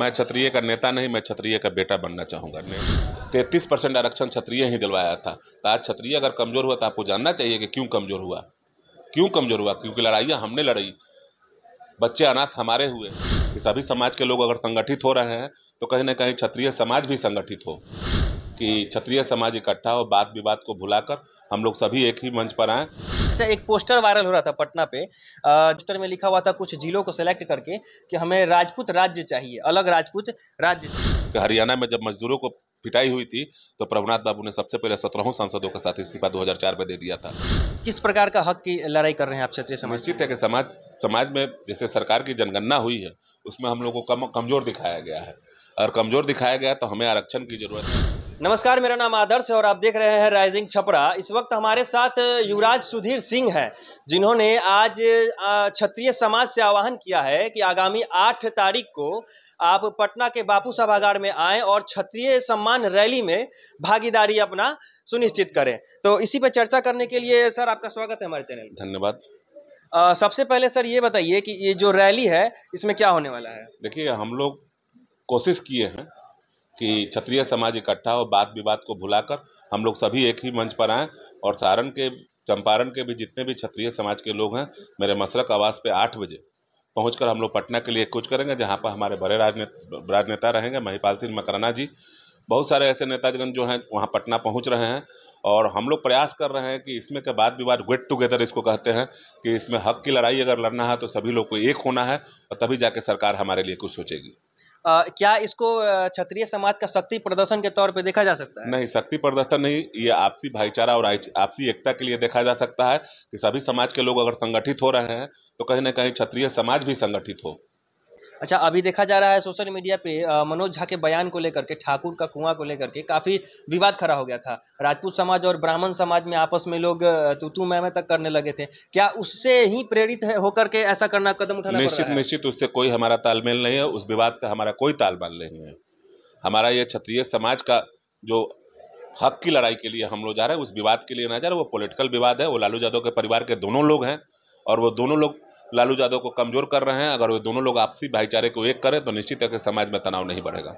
मैं क्षत्रिय का नेता नहीं मैं क्षत्रिय का बेटा बनना चाहूँगा तैतीस परसेंट आरक्षण क्षत्रिय ही दिलवाया था तो आज क्षत्रिय अगर कमज़ोर हुआ तो आपको जानना चाहिए कि क्यों कमज़ोर हुआ क्यों कमज़ोर हुआ क्योंकि लड़ाइयाँ हमने लड़ाई बच्चे अनाथ हमारे हुए कि सभी समाज के लोग अगर संगठित हो रहे हैं तो कहीं ना कहीं क्षत्रिय समाज भी संगठित हो कि क्षत्रिय समाज इकट्ठा हो बात विवाद को भुलाकर हम लोग सभी एक ही मंच पर आए अच्छा एक पोस्टर वायरल हो रहा था पटना पे पोस्टर में लिखा हुआ था कुछ जिलों को सेलेक्ट करके कि हमें राजपूत राज्य चाहिए अलग राजपूत राज्य हरियाणा में जब मजदूरों को पिटाई हुई थी तो प्रभुनाथ बाबू ने सबसे पहले सत्रहों सांसदों के साथ इस्तीफा 2004 में दे दिया था किस प्रकार का हक की लड़ाई कर रहे हैं आप क्षेत्रीय समाज निश्चित है कि समाज समाज में जैसे सरकार की जनगणना हुई है उसमें हम लोग को कम कमज़ोर दिखाया गया है और कमज़ोर दिखाया गया तो हमें आरक्षण की ज़रूरत है नमस्कार मेरा नाम आदर्श है और आप देख रहे हैं राइजिंग छपरा इस वक्त हमारे साथ युवराज सुधीर सिंह हैं जिन्होंने आज क्षत्रिय समाज से आह्वान किया है कि आगामी आठ तारीख को आप पटना के बापू सभागार में आएं और क्षत्रिय सम्मान रैली में भागीदारी अपना सुनिश्चित करें तो इसी पर चर्चा करने के लिए सर आपका स्वागत है हमारे चैनल धन्यवाद सबसे पहले सर ये बताइए कि ये जो रैली है इसमें क्या होने वाला है देखिए हम लोग कोशिश किए हैं कि क्षत्रिय समाज इकट्ठा हो बात विवाद को भुलाकर हम लोग सभी एक ही मंच पर आएँ और सारण के चंपारण के भी जितने भी क्षत्रिय समाज के लोग हैं मेरे मसरक आवास पे आठ बजे पहुंचकर हम लोग पटना के लिए कुछ करेंगे जहाँ पर हमारे बड़े राजनेता राजनेता रहेंगे महिपाल सिंह मकराना जी बहुत सारे ऐसे नेताजगण जो हैं वहाँ पटना पहुँच रहे हैं और हम लोग प्रयास कर रहे हैं कि इसमें के बाद विवाद गेट टुगेदर इसको कहते हैं कि इसमें हक की लड़ाई अगर लड़ना है तो सभी लोग को एक होना है और तभी जाके सरकार हमारे लिए कुछ सोचेगी आ, क्या इसको क्षत्रिय समाज का शक्ति प्रदर्शन के तौर पे देखा जा सकता है नहीं शक्ति प्रदर्शन नहीं ये आपसी भाईचारा और आपसी एकता के लिए देखा जा सकता है कि सभी समाज के लोग अगर संगठित हो रहे हैं तो कहीं ना कहीं क्षत्रिय समाज भी संगठित हो अच्छा अभी देखा जा रहा है सोशल मीडिया पे मनोज झा के बयान को लेकर के ठाकुर का कुआं को लेकर के काफ़ी विवाद खड़ा हो गया था राजपूत समाज और ब्राह्मण समाज में आपस में लोग तूतू मैं तक करने लगे थे क्या उससे ही प्रेरित होकर के ऐसा करना कदम उठाना निश्चित निश्चित उससे कोई हमारा तालमेल नहीं है उस विवाद का हमारा कोई तालमेल नहीं है हमारा ये क्षत्रिय समाज का जो हक की लड़ाई के लिए हम लोग जा रहे हैं उस विवाद के लिए ना जा रहे वो पॉलिटिकल विवाद है वो लालू यादव के परिवार के दोनों लोग हैं और वो दोनों लोग लालू यादव को कमजोर कर रहे हैं अगर वो दोनों लोग आपसी भाईचारे को एक करें तो निश्चित है कि समाज में तनाव नहीं बढ़ेगा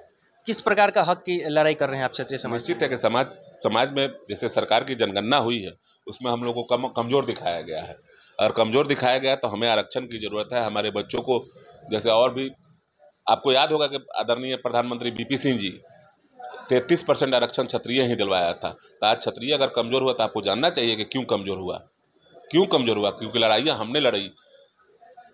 किस प्रकार का हक की लड़ाई कर रहे हैं आप क्षेत्रीय समाज निश्चित है कि समाज समाज में जैसे सरकार की जनगणना हुई है उसमें हम लोग को कम कमज़ोर दिखाया गया है और कमज़ोर दिखाया गया तो हमें आरक्षण की ज़रूरत है हमारे बच्चों को जैसे और भी आपको याद होगा कि आदरणीय प्रधानमंत्री बीपी सिंह जी तैतीस परसेंट आरक्षण क्षत्रिय ही दिलवाया था तो आज क्षत्रिय अगर कमज़ोर हुआ तो आपको जानना चाहिए कि क्यों कमज़ोर हुआ क्यों कमज़ोर हुआ क्योंकि लड़ाइयाँ हमने लड़ाई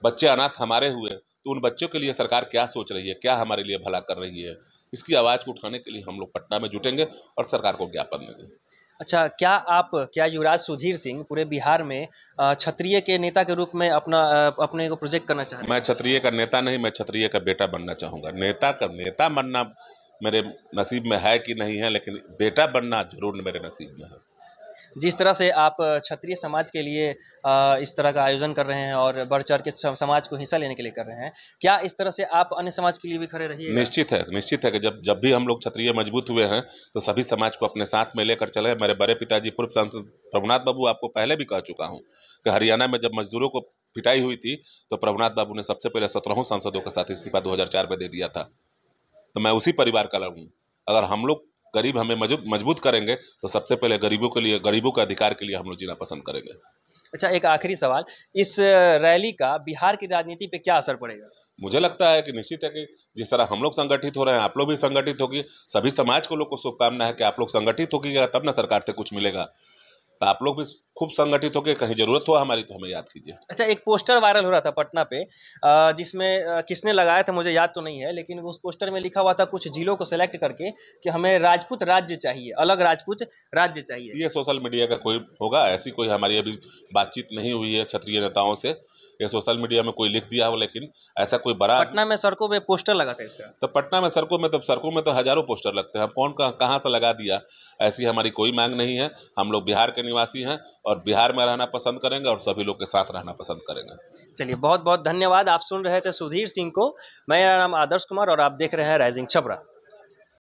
बच्चे अनाथ हमारे हुए तो उन बच्चों के लिए सरकार क्या सोच रही है क्या हमारे लिए भला कर रही है इसकी आवाज़ को उठाने के लिए हम लोग पटना में जुटेंगे और सरकार को ज्ञापन देंगे अच्छा क्या आप क्या युवराज सुधीर सिंह पूरे बिहार में क्षत्रिय के नेता के रूप में अपना अपने को प्रोजेक्ट करना चाहते मैं क्षत्रिय का नेता नहीं मैं क्षत्रिय का बेटा बनना चाहूँगा नेता का नेता बनना मेरे नसीब में है कि नहीं है लेकिन बेटा बनना जरूर मेरे नसीब में है जिस तरह से आप क्षत्रिय समाज के लिए इस तरह का आयोजन कर रहे हैं और बढ़ चढ़ के समाज को हिस्सा लेने के लिए कर रहे हैं क्या इस तरह से आप अन्य समाज के लिए भी खड़े रहिए निश्चित है निश्चित है कि जब जब भी हम लोग क्षत्रिय मजबूत हुए हैं तो सभी समाज को अपने साथ में लेकर चले मेरे बड़े पिताजी पूर्व सांसद प्रभुनाथ बाबू आपको पहले भी कह चुका हूँ कि हरियाणा में जब मजदूरों को पिटाई हुई थी तो प्रभुनाथ बाबू ने सबसे पहले सत्रहों सांसदों के साथ इस्तीफा 2004 में दे दिया था तो मैं उसी परिवार का लड़ूँ अगर हम लोग गरीब हमें मजबूत करेंगे तो सबसे पहले गरीबों के लिए गरीबों के अधिकार के लिए हम लोग जीना पसंद करेंगे अच्छा एक आखिरी सवाल इस रैली का बिहार की राजनीति पे क्या असर पड़ेगा मुझे लगता है कि निश्चित है कि जिस तरह हम लोग संगठित हो रहे हैं आप लोग भी संगठित होगी सभी समाज को लोग को शुभकामना है कि आप लोग संगठित होगी तब ना सरकार से कुछ मिलेगा तो आप लोग भी खूब संगठित होकर कहीं जरूरत हो हमारी तो हमें याद कीजिए अच्छा एक पोस्टर वायरल हो रहा था पटना पे जिसमें किसने लगाया था मुझे याद तो नहीं है लेकिन उस पोस्टर में लिखा हुआ था कुछ जिलों को सिलेक्ट करके कि हमें राजपूत राज्य चाहिए अलग राजपूत राज्य चाहिए ये सोशल मीडिया का कोई होगा ऐसी कोई हमारी अभी बातचीत नहीं हुई है क्षत्रिय नेताओं से ये सोशल मीडिया में कोई लिख दिया हो लेकिन ऐसा कोई बड़ा पटना में सड़कों में पोस्टर लगा था इसका तो पटना में सड़कों में तो सड़कों में तो हजारों पोस्टर लगते हैं कौन कहाँ कहाँ से लगा दिया ऐसी हमारी कोई मांग नहीं है हम लोग बिहार के निवासी हैं और बिहार में रहना पसंद करेंगे और सभी लोग के साथ रहना पसंद करेंगे चलिए बहुत बहुत धन्यवाद आप सुन रहे थे सुधीर सिंह को मेरा नाम आदर्श कुमार और आप देख रहे हैं राइजिंग छपरा